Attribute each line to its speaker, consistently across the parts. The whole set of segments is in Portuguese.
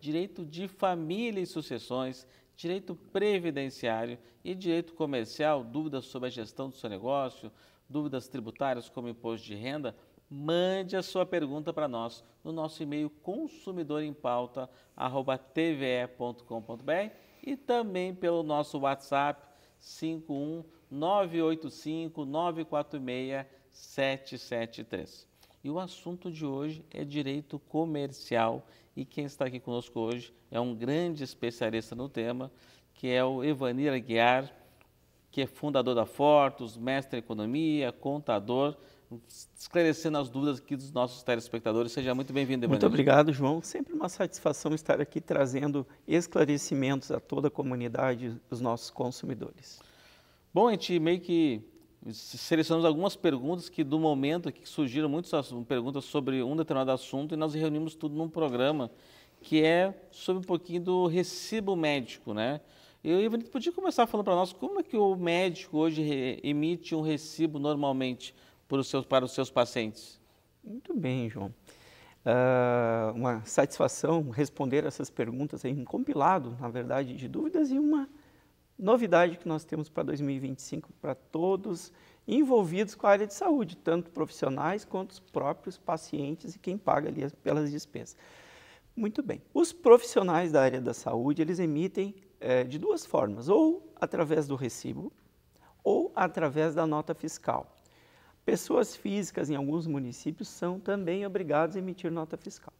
Speaker 1: direito de família e sucessões, direito previdenciário e direito comercial, dúvidas sobre a gestão do seu negócio, dúvidas tributárias como imposto de renda, mande a sua pergunta para nós no nosso e-mail consumidorempauta@tve.com.br e também pelo nosso WhatsApp 51 985 946 773. E o assunto de hoje é direito comercial e quem está aqui conosco hoje é um grande especialista no tema, que é o Evanir Aguiar, que é fundador da Fortos, mestre em economia, contador, esclarecendo as dúvidas aqui dos nossos telespectadores. Seja muito bem-vindo, Evanir. Muito obrigado,
Speaker 2: João. Sempre uma satisfação estar aqui trazendo esclarecimentos a toda a comunidade, os
Speaker 1: nossos consumidores. Bom, a gente meio que selecionamos algumas perguntas que do momento que surgiram muitas perguntas sobre um determinado assunto e nós reunimos tudo num programa que é sobre um pouquinho do recibo médico, né? E Ivanito, podia começar falando para nós como é que o médico hoje emite um recibo normalmente para os seus, para os seus pacientes?
Speaker 2: Muito bem, João. Uh, uma satisfação responder essas perguntas em um compilado, na verdade, de dúvidas e uma novidade que nós temos para 2025 para todos envolvidos com a área de saúde, tanto profissionais quanto os próprios pacientes e quem paga ali pelas despesas. Muito bem. Os profissionais da área da saúde, eles emitem é, de duas formas, ou através do recibo ou através da nota fiscal. Pessoas físicas em alguns municípios são também obrigadas a emitir nota fiscal.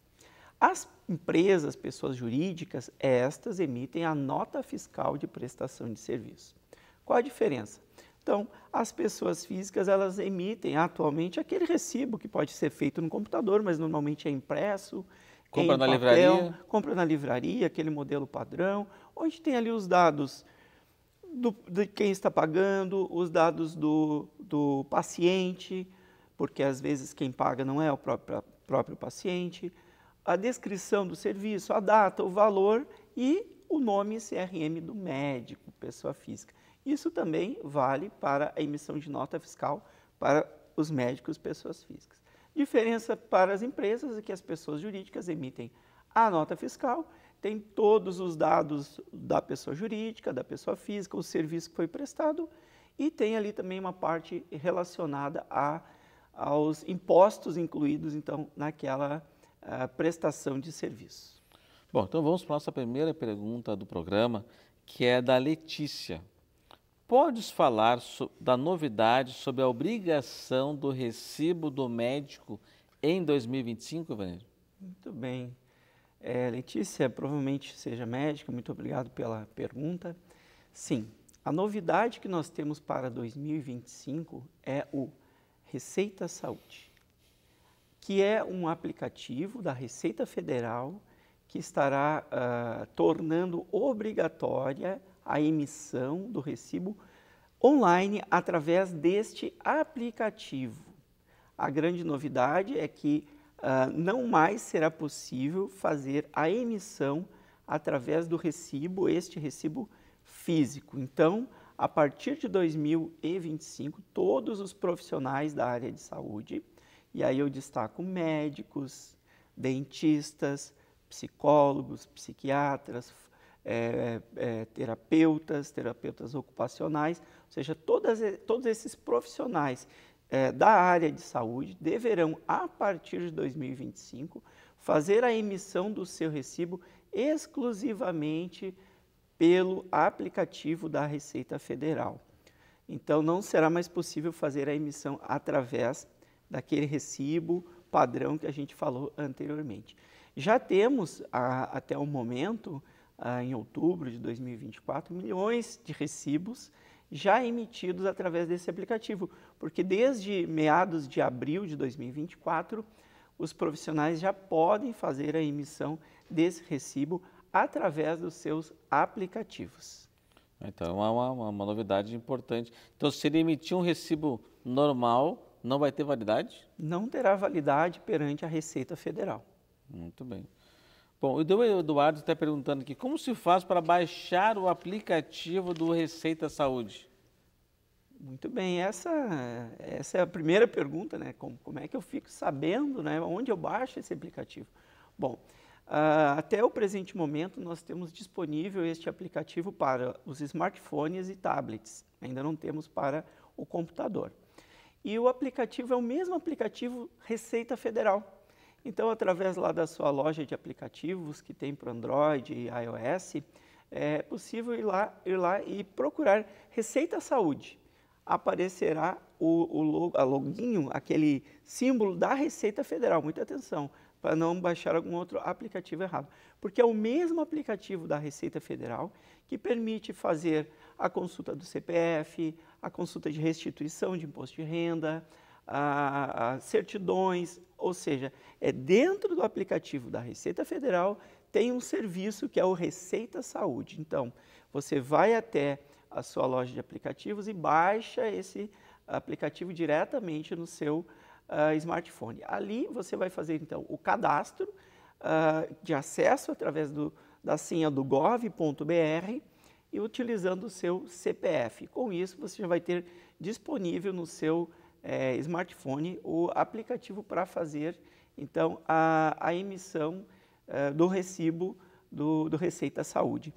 Speaker 2: As empresas, pessoas jurídicas, estas emitem a nota fiscal de prestação de serviço. Qual a diferença? Então, as pessoas físicas, elas emitem atualmente aquele recibo que pode ser feito no computador, mas normalmente é impresso, compra na papel, livraria, compra na livraria, aquele modelo padrão, onde tem ali os dados do, de quem está pagando, os dados do, do paciente, porque às vezes quem paga não é o próprio, próprio paciente, a descrição do serviço, a data, o valor e o nome CRM do médico, pessoa física. Isso também vale para a emissão de nota fiscal para os médicos, pessoas físicas. Diferença para as empresas é que as pessoas jurídicas emitem a nota fiscal, tem todos os dados da pessoa jurídica, da pessoa física, o serviço que foi prestado e tem ali também uma parte relacionada a, aos impostos incluídos então naquela a prestação de
Speaker 1: serviço. Bom, então vamos para a nossa primeira pergunta do programa, que é da Letícia. Podes falar so, da novidade sobre a obrigação do recibo do médico em 2025, Evanilho? Muito bem.
Speaker 2: É, Letícia, provavelmente seja médica, muito obrigado pela pergunta. Sim, a novidade que nós temos para 2025 é o Receita Saúde que é um aplicativo da Receita Federal que estará uh, tornando obrigatória a emissão do recibo online através deste aplicativo. A grande novidade é que uh, não mais será possível fazer a emissão através do recibo, este recibo físico. Então, a partir de 2025, todos os profissionais da área de saúde e aí eu destaco médicos, dentistas, psicólogos, psiquiatras, é, é, terapeutas, terapeutas ocupacionais, ou seja, todas, todos esses profissionais é, da área de saúde deverão, a partir de 2025, fazer a emissão do seu recibo exclusivamente pelo aplicativo da Receita Federal. Então, não será mais possível fazer a emissão através daquele recibo padrão que a gente falou anteriormente. Já temos, a, até o momento, a, em outubro de 2024, milhões de recibos já emitidos através desse aplicativo, porque desde meados de abril de 2024, os profissionais já podem fazer a emissão desse recibo através dos seus aplicativos.
Speaker 1: Então, é uma, uma, uma novidade importante. Então, se ele emitir um recibo normal, não vai ter validade? Não terá validade perante a Receita Federal. Muito bem. Bom, o Eduardo está perguntando aqui, como se faz para baixar o aplicativo do Receita Saúde?
Speaker 2: Muito bem, essa, essa é a primeira pergunta, né? Como, como é que eu fico sabendo, né? Onde eu baixo esse aplicativo? Bom, uh, até o presente momento nós temos disponível este aplicativo para os smartphones e tablets. Ainda não temos para o computador e o aplicativo é o mesmo aplicativo Receita Federal. Então, através lá da sua loja de aplicativos que tem para Android e iOS, é possível ir lá, ir lá e procurar Receita Saúde. Aparecerá o, o logo, a loginho, aquele símbolo da Receita Federal. Muita atenção para não baixar algum outro aplicativo errado. Porque é o mesmo aplicativo da Receita Federal que permite fazer a consulta do CPF, a consulta de restituição de imposto de renda, a, a certidões, ou seja, é dentro do aplicativo da Receita Federal tem um serviço que é o Receita Saúde. Então, você vai até a sua loja de aplicativos e baixa esse aplicativo diretamente no seu uh, smartphone. Ali você vai fazer então o cadastro uh, de acesso através do, da senha do gov.br e utilizando o seu CPF. Com isso você já vai ter disponível no seu eh, smartphone o aplicativo para fazer então a, a emissão eh, do recibo do, do Receita Saúde.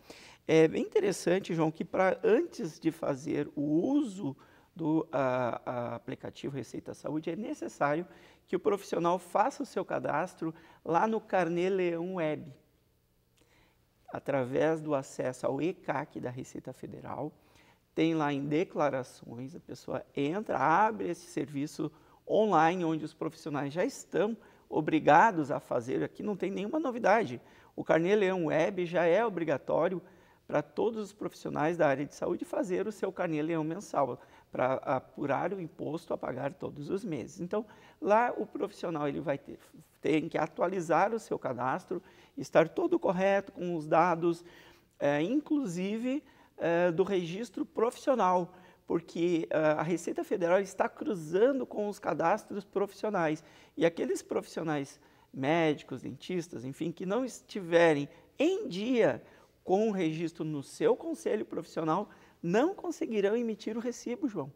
Speaker 2: É bem interessante, João, que para antes de fazer o uso do a, a aplicativo Receita Saúde, é necessário que o profissional faça o seu cadastro lá no Carnê Leão Web, através do acesso ao ECAC da Receita Federal. Tem lá em declarações, a pessoa entra, abre esse serviço online, onde os profissionais já estão obrigados a fazer. Aqui não tem nenhuma novidade. O Carnê Leão Web já é obrigatório para todos os profissionais da área de saúde fazer o seu Carnê Leão mensal para apurar o imposto a pagar todos os meses. Então, lá o profissional ele vai ter, que atualizar o seu cadastro, estar todo correto com os dados, é, inclusive é, do registro profissional, porque é, a Receita Federal está cruzando com os cadastros profissionais e aqueles profissionais médicos, dentistas, enfim, que não estiverem em dia com o registro no seu conselho profissional, não conseguirão emitir o recibo, João.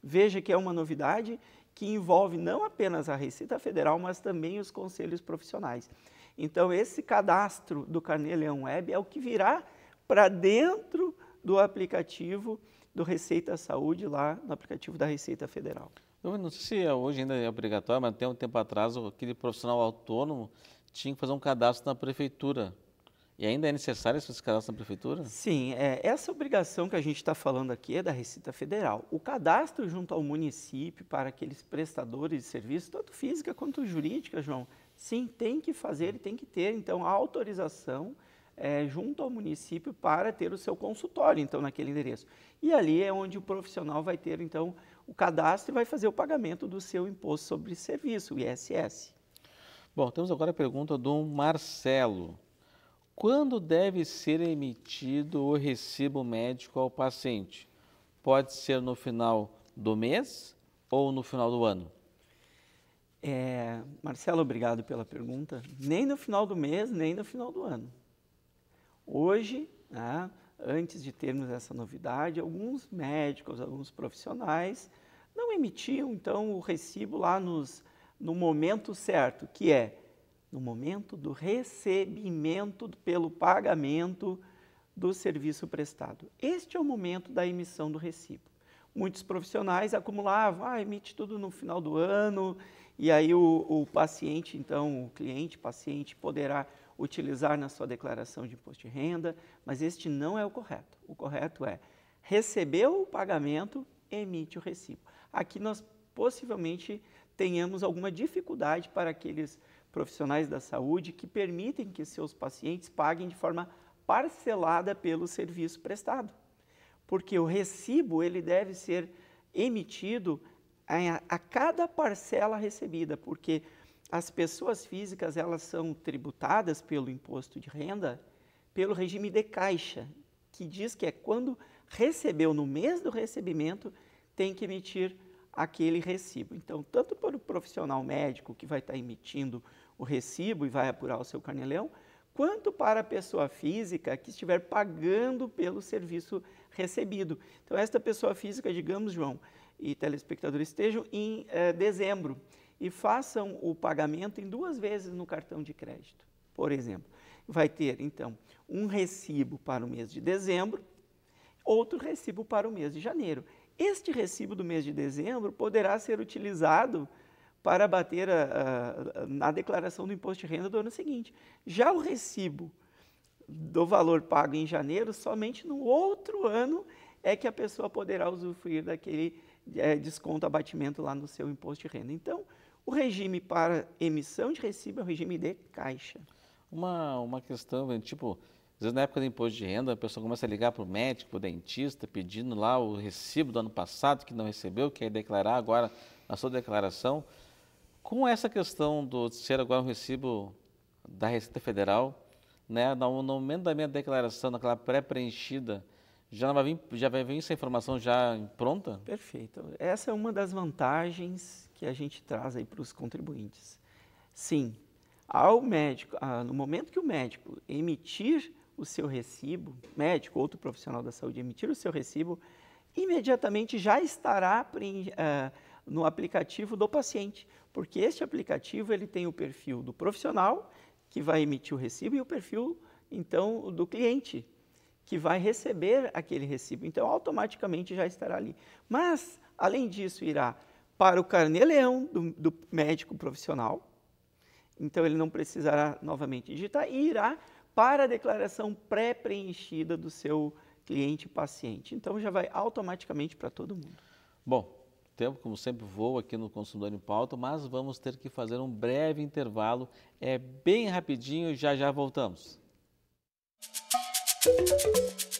Speaker 2: Veja que é uma novidade que envolve não apenas a Receita Federal, mas também os conselhos profissionais. Então, esse cadastro do Carnê Leão Web é o que virá para dentro do aplicativo do Receita Saúde, lá no aplicativo da Receita Federal.
Speaker 1: Eu não sei se é hoje ainda é obrigatório, mas até um tempo atrás, aquele profissional autônomo tinha que fazer um cadastro na prefeitura e ainda é necessário esse cadastro na prefeitura?
Speaker 2: Sim, é, essa obrigação que a gente está falando aqui é da Receita Federal. O cadastro junto ao município para aqueles prestadores de serviço, tanto física quanto jurídica, João, sim, tem que fazer e tem que ter, então, a autorização é, junto ao município para ter o seu consultório, então, naquele endereço. E ali é onde o profissional vai ter, então, o cadastro e vai fazer o pagamento do seu
Speaker 1: imposto sobre serviço, o ISS. Bom, temos agora a pergunta do Marcelo. Quando deve ser emitido o recibo médico ao paciente? Pode ser no final do mês ou no final do ano?
Speaker 2: É, Marcelo, obrigado pela pergunta. Nem no final do mês, nem no final do ano. Hoje, né, antes de termos essa novidade, alguns médicos, alguns profissionais não emitiam então o recibo lá nos, no momento certo, que é no momento do recebimento pelo pagamento do serviço prestado. Este é o momento da emissão do recibo. Muitos profissionais acumulavam, ah, emite tudo no final do ano, e aí o, o paciente, então, o cliente, paciente, poderá utilizar na sua declaração de imposto de renda, mas este não é o correto. O correto é recebeu o pagamento, emite o recibo. Aqui nós possivelmente tenhamos alguma dificuldade para aqueles profissionais da saúde que permitem que seus pacientes paguem de forma parcelada pelo serviço prestado. Porque o recibo ele deve ser emitido a, a cada parcela recebida, porque as pessoas físicas elas são tributadas pelo imposto de renda pelo regime de caixa, que diz que é quando recebeu no mês do recebimento tem que emitir aquele recibo. Então, tanto para o profissional médico que vai estar emitindo o recibo e vai apurar o seu carnelão, quanto para a pessoa física que estiver pagando pelo serviço recebido. Então, esta pessoa física, digamos, João e telespectadores, estejam em eh, dezembro e façam o pagamento em duas vezes no cartão de crédito, por exemplo. Vai ter, então, um recibo para o mês de dezembro, outro recibo para o mês de janeiro. Este recibo do mês de dezembro poderá ser utilizado para bater a, a, na declaração do imposto de renda do ano seguinte. Já o recibo do valor pago em janeiro, somente no outro ano é que a pessoa poderá usufruir daquele é, desconto abatimento lá no seu imposto de renda. Então,
Speaker 1: o regime para emissão de recibo é o regime de caixa. Uma, uma questão, tipo, às vezes na época do imposto de renda, a pessoa começa a ligar para o médico, para o dentista, pedindo lá o recibo do ano passado que não recebeu, quer declarar agora na sua declaração. Com essa questão do ser agora um recibo da Receita Federal, né, no momento da minha declaração, naquela pré-preenchida, já vai, vir, já vai vir essa informação já pronta? Perfeito.
Speaker 2: Essa é uma das vantagens que a gente traz aí para os contribuintes. Sim, ao médico, ah, no momento que o médico emitir o seu recibo, médico, ou outro profissional da saúde emitir o seu recibo, imediatamente já estará uh, no aplicativo do paciente, porque este aplicativo ele tem o perfil do profissional que vai emitir o recibo e o perfil então do cliente que vai receber aquele recibo. Então automaticamente já estará ali. Mas além disso irá para o carnê-leão do, do médico profissional. Então ele não precisará novamente digitar e irá para a declaração pré-preenchida do seu cliente paciente. Então já
Speaker 1: vai automaticamente para todo mundo. Bom, tempo, como sempre, voa aqui no Consumidor em Pauta, mas vamos ter que fazer um breve intervalo. É bem rapidinho, já já voltamos. Música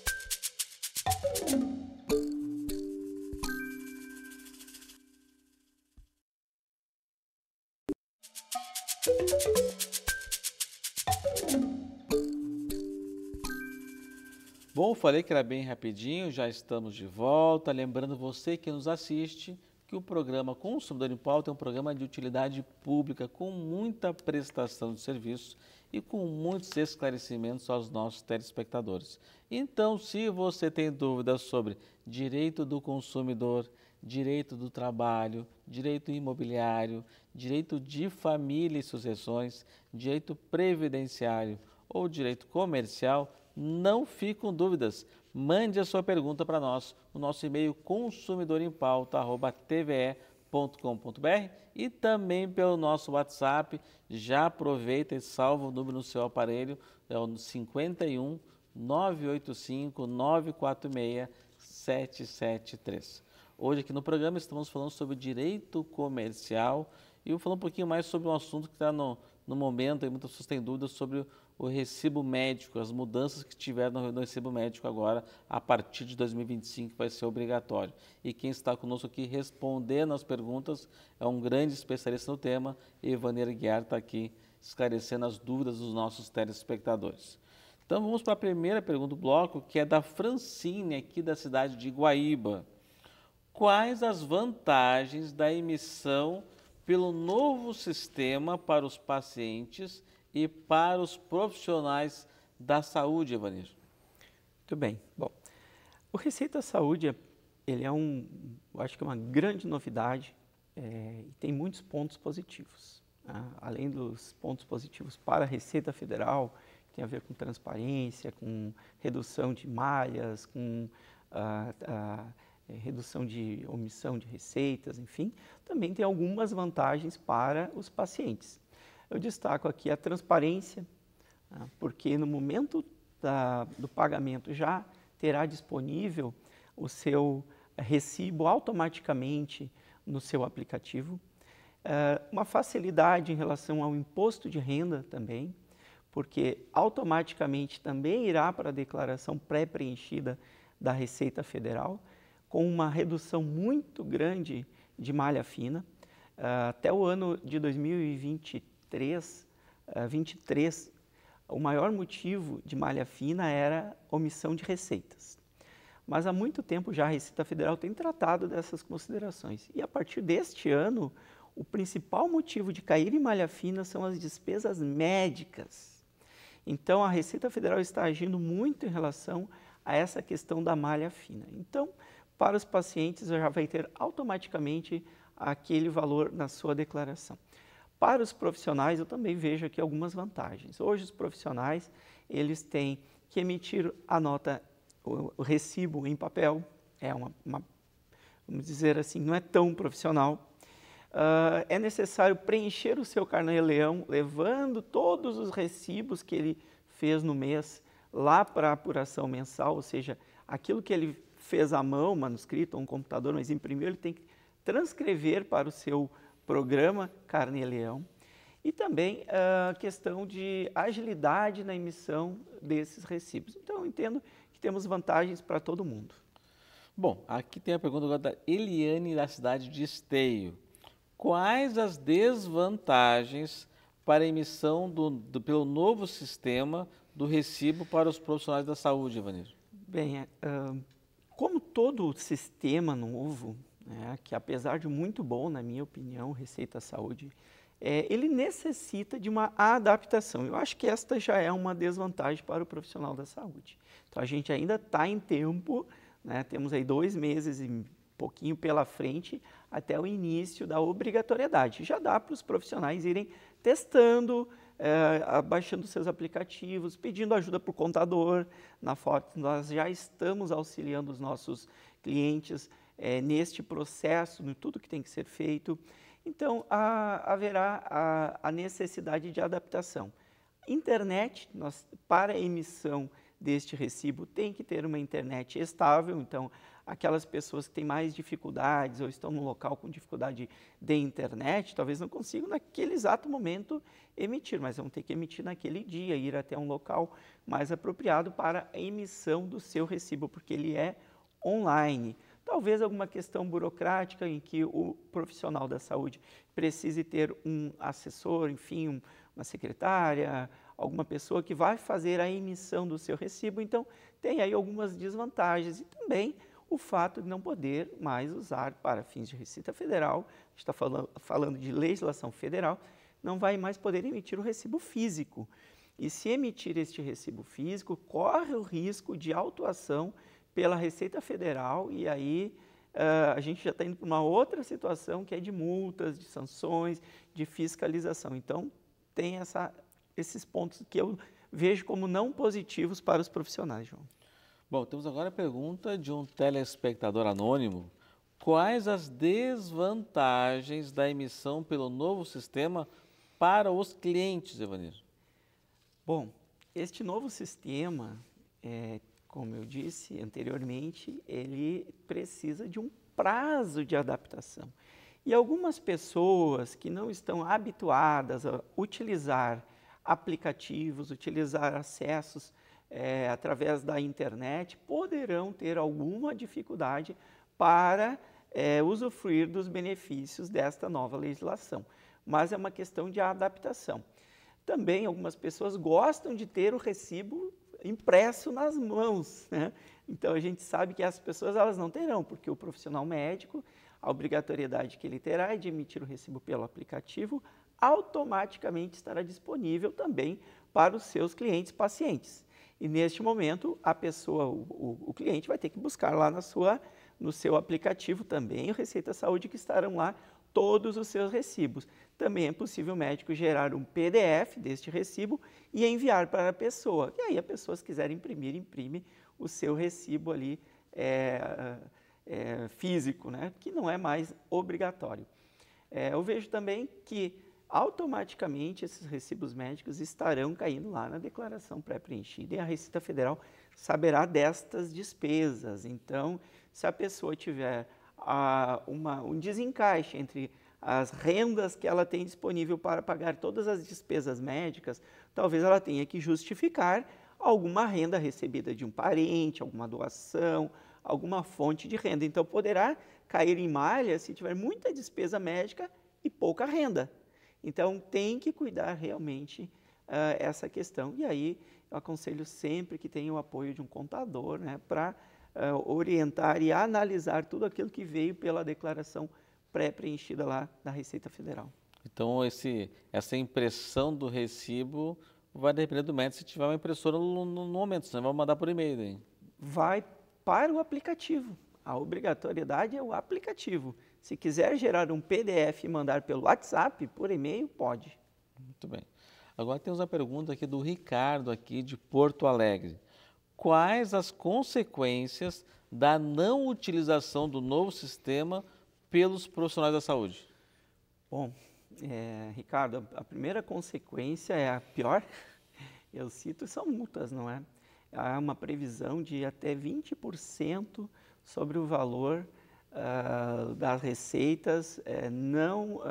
Speaker 1: falei que era bem rapidinho, já estamos de volta. Lembrando você que nos assiste que o programa Consumidor em Pauta é um programa de utilidade pública com muita prestação de serviço e com muitos esclarecimentos aos nossos telespectadores. Então, se você tem dúvidas sobre direito do consumidor, direito do trabalho, direito imobiliário, direito de família e sucessões, direito previdenciário ou direito comercial, não fique com dúvidas. Mande a sua pergunta para nós, o nosso e-mail consumidorempauta.tve.com.br e também pelo nosso WhatsApp. Já aproveita e salva o número no seu aparelho, é o 51 985 946 773. Hoje aqui no programa estamos falando sobre direito comercial e eu vou falar um pouquinho mais sobre um assunto que está no, no momento, e muitas pessoas têm dúvidas sobre o recibo médico, as mudanças que tiveram no recibo médico agora, a partir de 2025, vai ser obrigatório. E quem está conosco aqui respondendo as perguntas é um grande especialista no tema, Evaneiro Guiar está aqui esclarecendo as dúvidas dos nossos telespectadores. Então vamos para a primeira pergunta do bloco, que é da Francine, aqui da cidade de Guaíba. Quais as vantagens da emissão pelo novo sistema para os pacientes e para os profissionais da saúde, Evanir? Muito bem. Bom,
Speaker 2: o Receita Saúde, ele é um, acho que é uma grande novidade é, e tem muitos pontos positivos. Né? Além dos pontos positivos para a Receita Federal, que tem a ver com transparência, com redução de malhas, com ah, ah, eh, redução de omissão de receitas, enfim, também tem algumas vantagens para os pacientes eu destaco aqui a transparência, ah, porque no momento da, do pagamento já terá disponível o seu recibo automaticamente no seu aplicativo. Eh, uma facilidade em relação ao imposto de renda também, porque automaticamente também irá para a declaração pré-preenchida da Receita Federal, com uma redução muito grande de malha fina. Eh, até o ano de 2023, 23, uh, 23, o maior motivo de malha fina era omissão de receitas. Mas há muito tempo já a Receita Federal tem tratado dessas considerações. E a partir deste ano, o principal motivo de cair em malha fina são as despesas médicas. Então, a Receita Federal está agindo muito em relação a essa questão da malha fina. Então, para os pacientes, já vai ter automaticamente aquele valor na sua declaração. Para os profissionais, eu também vejo aqui algumas vantagens. Hoje, os profissionais, eles têm que emitir a nota, o recibo em papel, é uma, uma vamos dizer assim, não é tão profissional. Uh, é necessário preencher o seu carnê-leão, levando todos os recibos que ele fez no mês lá para a apuração mensal, ou seja, aquilo que ele fez à mão, manuscrito ou um computador, mas imprimiu, ele tem que transcrever para o seu programa Carne e Leão, e também a ah, questão de agilidade na emissão desses recibos. Então, eu entendo que temos vantagens para todo mundo.
Speaker 1: Bom, aqui tem a pergunta agora da Eliane, da cidade de Esteio. Quais as desvantagens para a emissão do, do, pelo novo sistema do recibo para os profissionais da saúde, Ivanir? Bem, é, ah,
Speaker 2: como todo sistema novo, né, que apesar de muito bom, na minha opinião, Receita Saúde, é, ele necessita de uma adaptação. Eu acho que esta já é uma desvantagem para o profissional da saúde. Então a gente ainda está em tempo, né, temos aí dois meses e pouquinho pela frente até o início da obrigatoriedade. Já dá para os profissionais irem testando, é, baixando seus aplicativos, pedindo ajuda para o contador. Na foto, nós já estamos auxiliando os nossos clientes é, neste processo, em tudo que tem que ser feito. Então, a, haverá a, a, necessidade de adaptação. Internet, nós, para emissão deste recibo, tem que ter uma internet estável, então aquelas pessoas que têm mais dificuldades ou estão num local com dificuldade de internet, talvez não consigam naquele exato momento emitir, mas vão ter que emitir naquele dia, ir até um local mais apropriado para a emissão do seu recibo, porque ele é online. Talvez alguma questão burocrática em que o profissional da saúde precise ter um assessor, enfim, um, uma secretária, alguma pessoa que vai fazer a emissão do seu recibo. Então, tem aí algumas desvantagens e também o fato de não poder mais usar para fins de Receita Federal, está falando, falando de legislação federal, não vai mais poder emitir o recibo físico. E se emitir este recibo físico, corre o risco de autuação pela Receita Federal e aí uh, a gente já está indo para uma outra situação que é de multas, de sanções, de fiscalização. Então, tem essa, esses pontos que eu vejo
Speaker 1: como não positivos para os profissionais, João. Bom, temos agora a pergunta de um telespectador anônimo. Quais as desvantagens da emissão pelo novo sistema para os clientes, Evanir?
Speaker 2: Bom, este novo sistema é, como eu disse anteriormente, ele precisa de um prazo de adaptação. E algumas pessoas que não estão habituadas a utilizar aplicativos, utilizar acessos é, através da internet, poderão ter alguma dificuldade para é, usufruir dos benefícios desta nova legislação. Mas é uma questão de adaptação. Também algumas pessoas gostam de ter o recibo impresso nas mãos. Né? Então a gente sabe que as pessoas elas não terão, porque o profissional médico, a obrigatoriedade que ele terá é de emitir o recibo pelo aplicativo, automaticamente estará disponível também para os seus clientes pacientes. E neste momento, a pessoa, o, o, o cliente vai ter que buscar lá na sua, no seu aplicativo também o Receita Saúde, que estarão lá todos os seus recibos. Também é possível o médico gerar um PDF deste recibo e enviar para a pessoa. E aí a pessoa, se quiser imprimir, imprime o seu recibo ali é, é, físico, né? que não é mais obrigatório. É, eu vejo também que automaticamente esses recibos médicos estarão caindo lá na declaração pré-preenchida e a Receita Federal saberá destas despesas. Então, se a pessoa tiver a, uma, um desencaixe entre as rendas que ela tem disponível para pagar todas as despesas médicas, talvez ela tenha que justificar alguma renda recebida de um parente, alguma doação, alguma fonte de renda. Então poderá cair em malha se tiver muita despesa médica e pouca renda. Então tem que cuidar realmente uh, essa questão. E aí eu aconselho sempre que tenha o apoio de um contador, né, para uh, orientar e analisar tudo aquilo que veio pela declaração pré-preenchida lá da Receita Federal.
Speaker 1: Então, esse, essa impressão do recibo vai depender do médico se tiver uma impressora no, no momento, senão vai mandar por e-mail. hein?
Speaker 2: Vai para o aplicativo. A obrigatoriedade é o aplicativo. Se quiser gerar um PDF e mandar pelo WhatsApp, por e-mail, pode.
Speaker 1: Muito bem. Agora temos uma pergunta aqui do Ricardo, aqui de Porto Alegre quais as consequências da não utilização do novo sistema pelos profissionais da saúde? Bom, é, Ricardo, a primeira consequência é a pior, eu cito, são
Speaker 2: multas, não é? Há uma previsão de até 20% sobre o valor uh, das receitas eh, não, uh,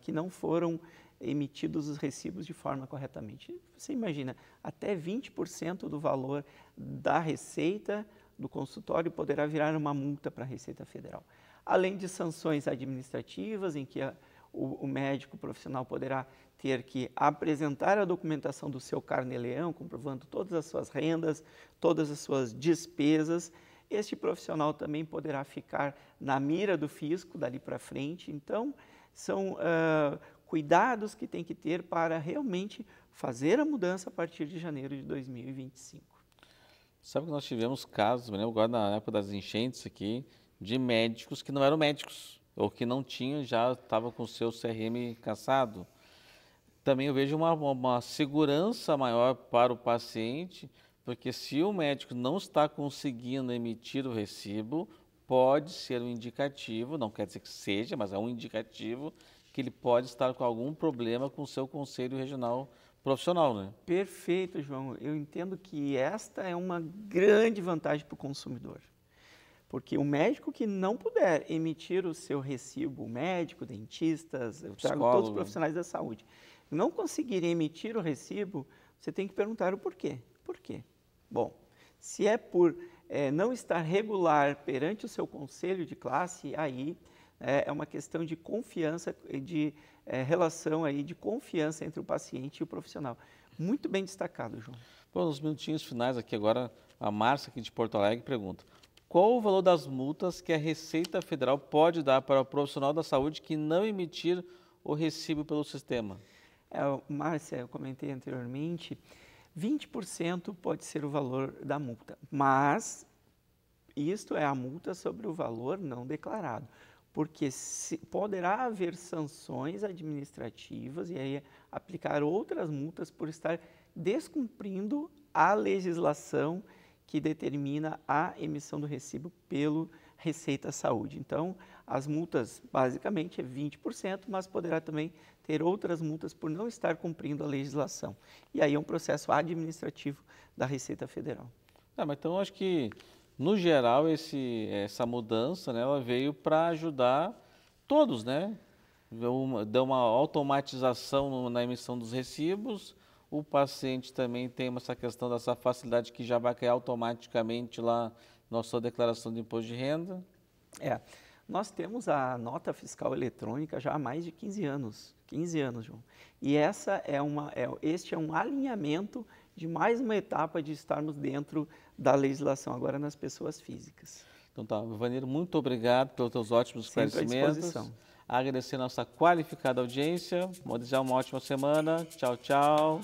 Speaker 2: que não foram emitidos os recibos de forma corretamente. Você imagina, até 20% do valor da receita do consultório poderá virar uma multa para a Receita Federal. Além de sanções administrativas, em que a, o, o, médico profissional poderá ter que apresentar a documentação do seu carneleão, comprovando todas as suas rendas, todas as suas despesas. Este profissional também poderá ficar na mira do fisco dali para frente. Então, são uh, cuidados que tem que ter para realmente fazer a mudança a partir de janeiro de 2025.
Speaker 1: Sabe que nós tivemos casos, me agora na época das enchentes aqui, de médicos que não eram médicos, ou que não tinham, já estavam com o seu CRM caçado. Também eu vejo uma, uma segurança maior para o paciente, porque se o médico não está conseguindo emitir o recibo, pode ser um indicativo, não quer dizer que seja, mas é um indicativo que ele pode estar com algum problema com o seu conselho regional profissional, né?
Speaker 2: Perfeito, João. Eu entendo que esta é uma grande vantagem para o consumidor. Porque o médico que não puder emitir o seu recibo, médico, dentistas, eu trago todos os profissionais da saúde, não conseguir emitir o recibo, você tem que perguntar o porquê. Por quê? Bom, se é por é, não estar regular perante o seu conselho de classe, aí é, é uma questão de confiança, de é, relação aí de confiança entre o paciente e o profissional. Muito bem destacado, João. Bom, nos
Speaker 1: minutinhos finais aqui agora, a Márcia aqui de Porto Alegre pergunta, qual o valor das multas que a Receita Federal pode dar para o profissional da saúde que não emitir o recibo pelo sistema?
Speaker 2: É, Márcia, eu comentei anteriormente, 20% pode ser o valor da multa, mas isto é a multa sobre o valor não declarado, porque se, poderá haver sanções administrativas e aí aplicar outras multas por estar descumprindo a legislação que determina a emissão do recibo pelo Receita Saúde. Então, as multas basicamente é 20%, mas poderá também ter outras multas por não estar cumprindo a legislação. E aí é um processo administrativo
Speaker 1: da Receita Federal. Ah, mas então acho que, no geral, esse, essa mudança né, ela veio para ajudar todos, né? Deu uma automatização na emissão dos recibos, o paciente também tem essa questão dessa facilidade que já vai cair automaticamente lá na sua declaração de imposto de renda. É, nós temos a
Speaker 2: nota fiscal eletrônica já há mais de 15 anos. 15 anos, João. E essa é uma, é, este é um alinhamento de mais uma etapa de estarmos dentro da legislação agora nas pessoas físicas.
Speaker 1: Então tá, Vanir, muito obrigado pelos teus ótimos Sempre esclarecimentos. Agradecer a nossa qualificada audiência, desejar uma ótima semana. Tchau, tchau.